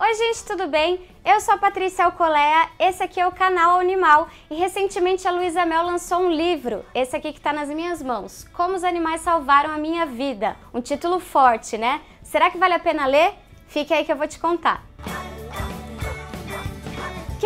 Oi gente, tudo bem? Eu sou a Patrícia Alcolea, esse aqui é o canal Animal e recentemente a Luísa Mel lançou um livro, esse aqui que está nas minhas mãos, Como os Animais Salvaram a Minha Vida, um título forte, né? Será que vale a pena ler? Fique aí que eu vou te contar.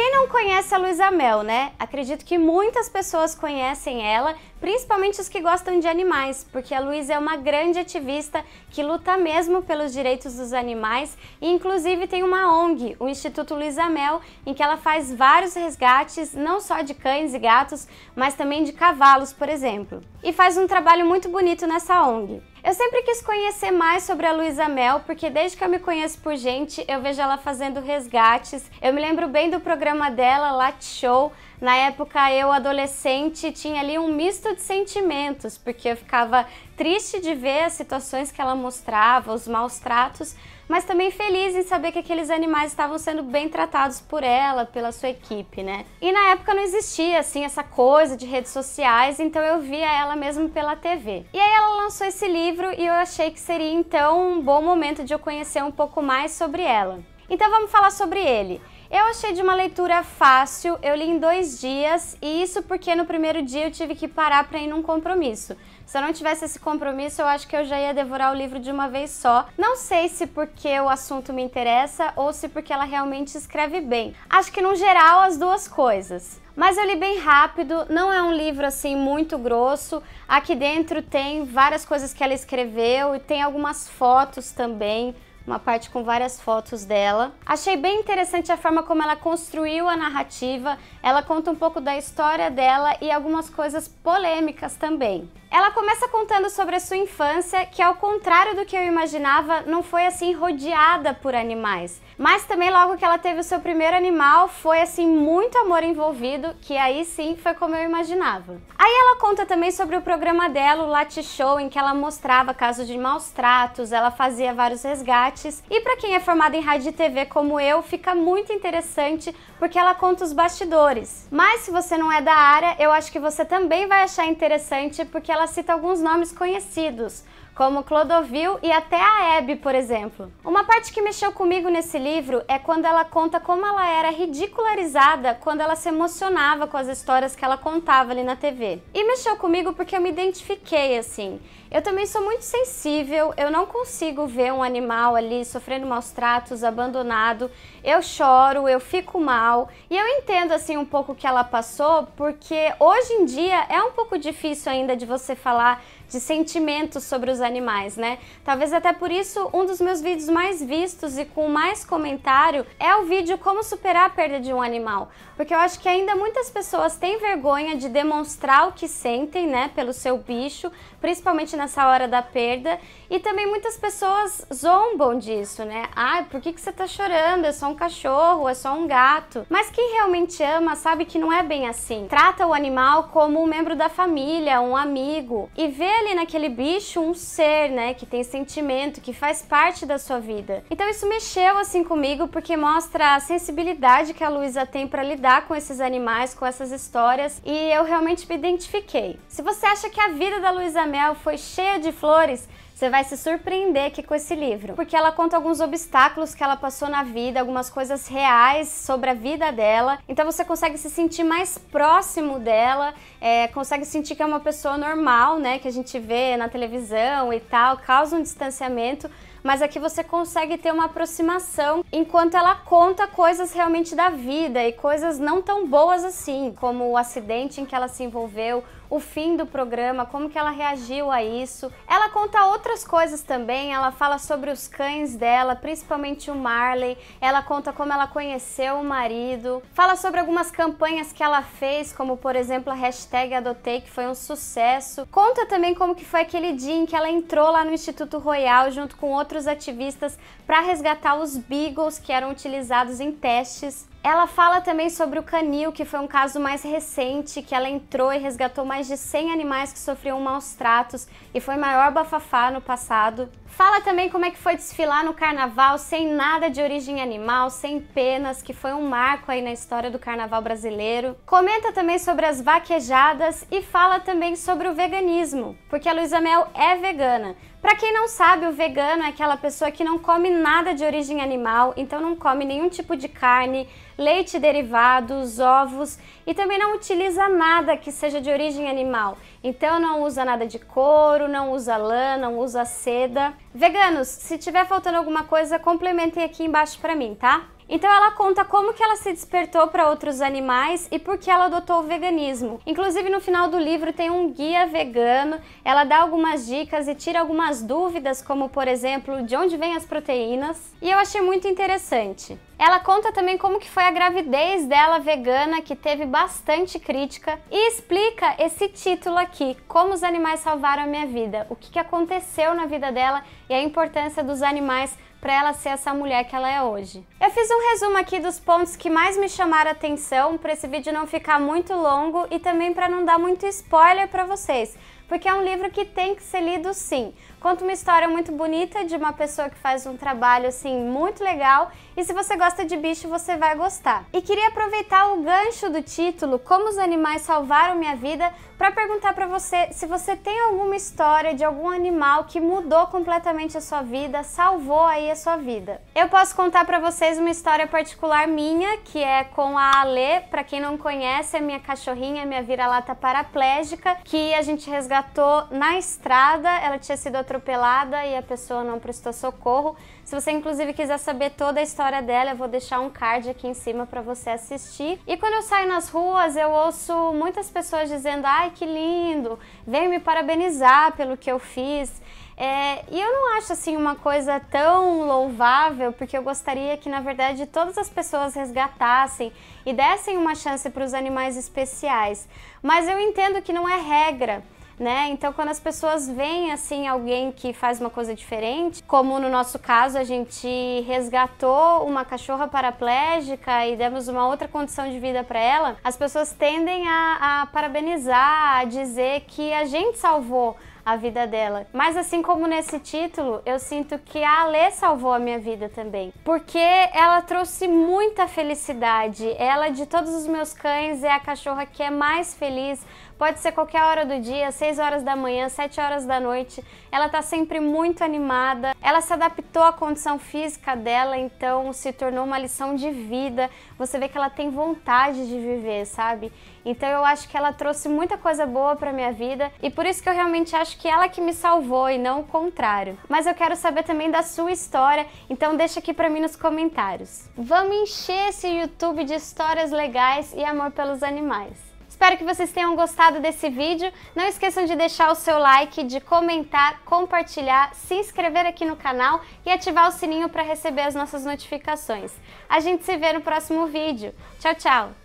Quem não conhece a Luísa Mel, né? Acredito que muitas pessoas conhecem ela, principalmente os que gostam de animais, porque a Luísa é uma grande ativista que luta mesmo pelos direitos dos animais e inclusive tem uma ONG, o Instituto Luísa Mel, em que ela faz vários resgates, não só de cães e gatos, mas também de cavalos, por exemplo. E faz um trabalho muito bonito nessa ONG. Eu sempre quis conhecer mais sobre a Luísa Mel, porque desde que eu me conheço por gente, eu vejo ela fazendo resgates. Eu me lembro bem do programa dela, Lat Show. Na época, eu adolescente, tinha ali um misto de sentimentos, porque eu ficava triste de ver as situações que ela mostrava, os maus tratos, mas também feliz em saber que aqueles animais estavam sendo bem tratados por ela, pela sua equipe, né? E na época não existia assim essa coisa de redes sociais, então eu via ela mesmo pela TV. E aí ela lançou esse livro e eu achei que seria então um bom momento de eu conhecer um pouco mais sobre ela. Então vamos falar sobre ele. Eu achei de uma leitura fácil, eu li em dois dias, e isso porque no primeiro dia eu tive que parar para ir num compromisso. Se eu não tivesse esse compromisso, eu acho que eu já ia devorar o livro de uma vez só. Não sei se porque o assunto me interessa ou se porque ela realmente escreve bem. Acho que no geral as duas coisas. Mas eu li bem rápido, não é um livro assim muito grosso. Aqui dentro tem várias coisas que ela escreveu e tem algumas fotos também uma parte com várias fotos dela. Achei bem interessante a forma como ela construiu a narrativa, ela conta um pouco da história dela e algumas coisas polêmicas também. Ela começa contando sobre a sua infância, que ao contrário do que eu imaginava, não foi assim rodeada por animais. Mas também logo que ela teve o seu primeiro animal, foi assim muito amor envolvido, que aí sim foi como eu imaginava. Aí ela conta também sobre o programa dela, o Late Show, em que ela mostrava casos de maus tratos, ela fazia vários resgates. E para quem é formado em rádio e TV como eu, fica muito interessante porque ela conta os bastidores. Mas se você não é da área, eu acho que você também vai achar interessante porque ela ela cita alguns nomes conhecidos, como Clodovil e até a Abby, por exemplo. Uma parte que mexeu comigo nesse livro é quando ela conta como ela era ridicularizada quando ela se emocionava com as histórias que ela contava ali na TV. E mexeu comigo porque eu me identifiquei assim. Eu também sou muito sensível, eu não consigo ver um animal ali sofrendo maus tratos, abandonado. Eu choro, eu fico mal e eu entendo assim um pouco o que ela passou, porque hoje em dia é um pouco difícil ainda de você falar de sentimentos sobre os animais, né? Talvez até por isso um dos meus vídeos mais vistos e com mais comentário é o vídeo como superar a perda de um animal, porque eu acho que ainda muitas pessoas têm vergonha de demonstrar o que sentem, né, pelo seu bicho, principalmente nessa hora da perda, e também muitas pessoas zombam disso, né? Ah, por que que você tá chorando? É só um cachorro, é só um gato. Mas quem realmente ama sabe que não é bem assim. Trata o animal como um membro da família, um amigo, e ver ali naquele bicho um ser, né, que tem sentimento, que faz parte da sua vida. Então isso mexeu assim comigo porque mostra a sensibilidade que a Luísa tem para lidar com esses animais, com essas histórias, e eu realmente me identifiquei. Se você acha que a vida da Luísa Mel foi cheia de flores, você vai se surpreender aqui com esse livro, porque ela conta alguns obstáculos que ela passou na vida, algumas coisas reais sobre a vida dela. Então você consegue se sentir mais próximo dela, é, consegue sentir que é uma pessoa normal, né, que a gente vê na televisão e tal, causa um distanciamento, mas aqui você consegue ter uma aproximação enquanto ela conta coisas realmente da vida e coisas não tão boas assim, como o acidente em que ela se envolveu, o fim do programa, como que ela reagiu a isso. Ela conta outras coisas também, ela fala sobre os cães dela, principalmente o Marley, ela conta como ela conheceu o marido, fala sobre algumas campanhas que ela fez, como por exemplo a hashtag Adotei, que foi um sucesso. Conta também como que foi aquele dia em que ela entrou lá no Instituto Royal junto com outros ativistas para resgatar os Beagles que eram utilizados em testes ela fala também sobre o canil, que foi um caso mais recente, que ela entrou e resgatou mais de 100 animais que sofriam maus tratos e foi maior bafafá no passado Fala também como é que foi desfilar no carnaval sem nada de origem animal, sem penas, que foi um marco aí na história do carnaval brasileiro. Comenta também sobre as vaquejadas e fala também sobre o veganismo, porque a Luísa Mel é vegana. Para quem não sabe, o vegano é aquela pessoa que não come nada de origem animal, então não come nenhum tipo de carne, leite derivados, ovos e também não utiliza nada que seja de origem animal. Então não usa nada de couro, não usa lã, não usa seda. Veganos, se tiver faltando alguma coisa, complementem aqui embaixo para mim, tá? Então ela conta como que ela se despertou para outros animais e por que ela adotou o veganismo. Inclusive no final do livro tem um guia vegano, ela dá algumas dicas e tira algumas dúvidas, como por exemplo, de onde vêm as proteínas, e eu achei muito interessante. Ela conta também como que foi a gravidez dela vegana, que teve bastante crítica, e explica esse título aqui, Como os animais salvaram a minha vida, o que, que aconteceu na vida dela e a importância dos animais para ela ser essa mulher que ela é hoje. Eu fiz um resumo aqui dos pontos que mais me chamaram a atenção para esse vídeo não ficar muito longo e também para não dar muito spoiler para vocês porque é um livro que tem que ser lido sim. Conta uma história muito bonita de uma pessoa que faz um trabalho assim muito legal e se você gosta de bicho você vai gostar. E queria aproveitar o gancho do título Como os animais salvaram minha vida para perguntar para você se você tem alguma história de algum animal que mudou completamente a sua vida, salvou aí a sua vida. Eu posso contar para vocês uma história particular minha, que é com a Ale, para quem não conhece, é minha cachorrinha, minha vira-lata paraplégica, que a gente resgatou resgatou na estrada, ela tinha sido atropelada e a pessoa não prestou socorro. Se você inclusive quiser saber toda a história dela, eu vou deixar um card aqui em cima para você assistir. E quando eu saio nas ruas, eu ouço muitas pessoas dizendo: "Ai, que lindo! Vem me parabenizar pelo que eu fiz". É, e eu não acho assim uma coisa tão louvável, porque eu gostaria que, na verdade, todas as pessoas resgatassem e dessem uma chance para os animais especiais. Mas eu entendo que não é regra né? Então, quando as pessoas veem assim alguém que faz uma coisa diferente, como no nosso caso a gente resgatou uma cachorra paraplégica e demos uma outra condição de vida para ela, as pessoas tendem a, a parabenizar, a dizer que a gente salvou a vida dela. Mas assim como nesse título, eu sinto que a Alê salvou a minha vida também, porque ela trouxe muita felicidade. Ela de todos os meus cães é a cachorra que é mais feliz. Pode ser qualquer hora do dia, 6 horas da manhã, 7 horas da noite. Ela tá sempre muito animada. Ela se adaptou à condição física dela, então se tornou uma lição de vida. Você vê que ela tem vontade de viver, sabe? Então eu acho que ela trouxe muita coisa boa para minha vida e por isso que eu realmente acho acho que é ela que me salvou e não o contrário. Mas eu quero saber também da sua história, então deixa aqui para mim nos comentários. Vamos encher esse YouTube de histórias legais e amor pelos animais. Espero que vocês tenham gostado desse vídeo. Não esqueçam de deixar o seu like, de comentar, compartilhar, se inscrever aqui no canal e ativar o sininho para receber as nossas notificações. A gente se vê no próximo vídeo. Tchau, tchau!